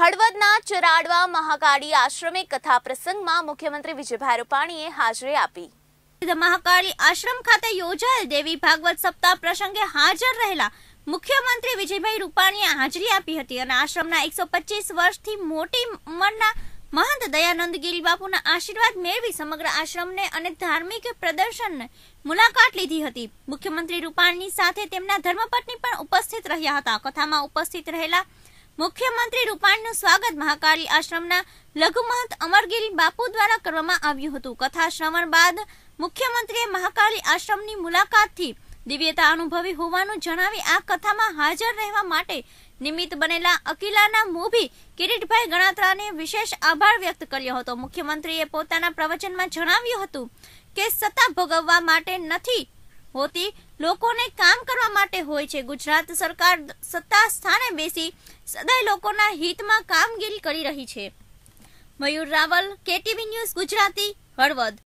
હળવદના ચરાડવા મહાકાળી આશ્રમે કથા પ્રસંગમાં મુખ્યમંત્રી વિજયભાઈ રૂપાણીએ હાજરી આપી મહાકાળી આશ્રમ ખાતે યોજાયેલ દેવી ભાગવત સપ્તાહ પ્રસંગે હાજર રહેલા મુખ્યમંત્રી વિજયભાઈ રૂપાણીએ હાજરી આપી હતી અને આશ્રમના એકસો પચીસ વર્ષથી મોટી ઉંમરના મહંત દયાનંદ ગીરી બાપુના આશીર્વાદ મેળવી સમગ્ર આશ્રમને અને ધાર્મિક પ્રદર્શનને મુલાકાત લીધી હતી મુખ્યમંત્રી રૂપાણીની સાથે તેમના ધર્મપત્ની પણ ઉપસ્થિત રહ્યા હતા કથામાં ઉપસ્થિત રહેલા મુખ્યમંત્રી રૂપાણીનું સ્વાગત મહાકાળી આશ્રમના લઘુમંત અમરગીરી બાપુ દ્વારા કરવામાં આવ્યું હતું કથા શ્રવણ બાદ મુખ્યમંત્રીએ મહાકાળી આશ્રમની મુલાકાતથી દિવ્યતા અનુભવી હોવાનું જણાવી આ કથામાં હાજર રહેવા માટે નિમિત્ત બનેલા અકિલાના મોભી કિરીટભાઈ ગણાત્રાને વિશેષ આભાર વ્યક્ત કર્યો હતો મુખ્યમંત્રીએ પોતાના પ્રવચનમાં જણાવ્યું હતું કે સત્તા ભોગવવા માટે નથી હોતી લોકોને કામ કરવા માટે હોય છે ગુજરાત સરકાર સત્તા સ્થાને બેસી સદાય લોકોના હિતમાં કામગીરી કરી રહી છે મયુર રાવલ કેટીવી ન્યૂઝ ગુજરાતી હળવદ